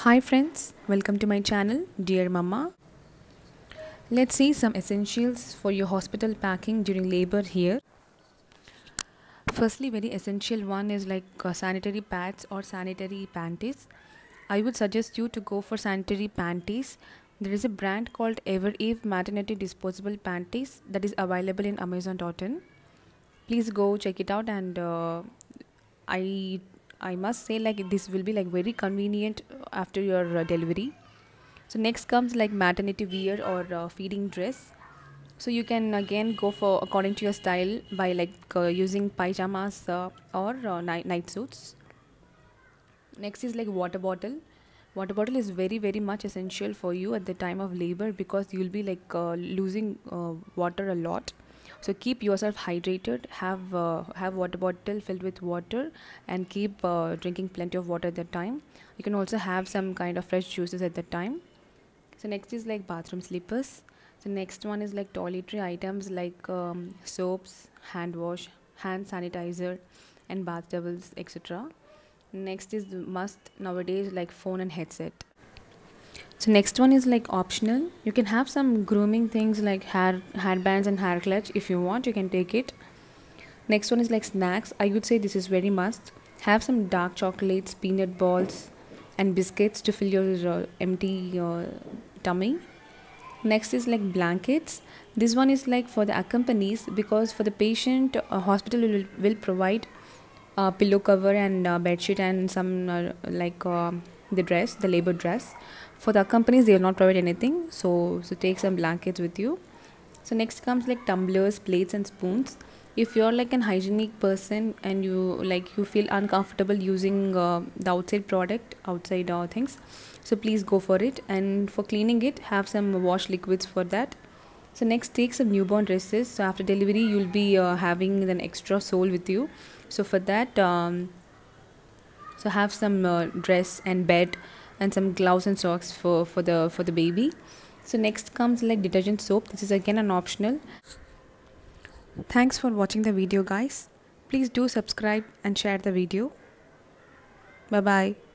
Hi friends, welcome to my channel Dear Mama. Let's see some essentials for your hospital packing during labor here. Firstly, very essential one is like uh, sanitary pads or sanitary panties. I would suggest you to go for sanitary panties. There is a brand called Ever Eve Maternity Disposable Panties that is available in Amazon.in. Please go check it out and uh, I i must say like this will be like very convenient uh, after your uh, delivery so next comes like maternity wear or uh, feeding dress so you can again go for according to your style by like uh, using pyjamas uh, or uh, night, night suits next is like water bottle water bottle is very very much essential for you at the time of labor because you'll be like losing water a lot so keep yourself hydrated. Have uh, have water bottle filled with water and keep uh, drinking plenty of water at that time. You can also have some kind of fresh juices at that time. So next is like bathroom slippers. So next one is like toiletry items like um, soaps, hand wash, hand sanitizer, and bath towels, etc. Next is must nowadays like phone and headset. So next one is like optional. You can have some grooming things like hair hair bands and hair clutch if you want. You can take it. Next one is like snacks. I would say this is very must. Have some dark chocolates, peanut balls, and biscuits to fill your uh, empty uh, tummy. Next is like blankets. This one is like for the accompanies because for the patient, a hospital will, will provide a uh, pillow cover and a uh, bed sheet and some uh, like the dress the labor dress for the companies they will not provide anything so so take some blankets with you so next comes like tumblers plates and spoons if you're like an hygienic person and you like you feel uncomfortable using uh, the outside product outside uh, things so please go for it and for cleaning it have some wash liquids for that so next take some newborn dresses. So after delivery, you'll be uh, having an extra sole with you. So for that, um, so have some uh, dress and bed and some gloves and socks for for the for the baby so next comes like detergent soap this is again an optional thanks for watching the video guys please do subscribe and share the video bye bye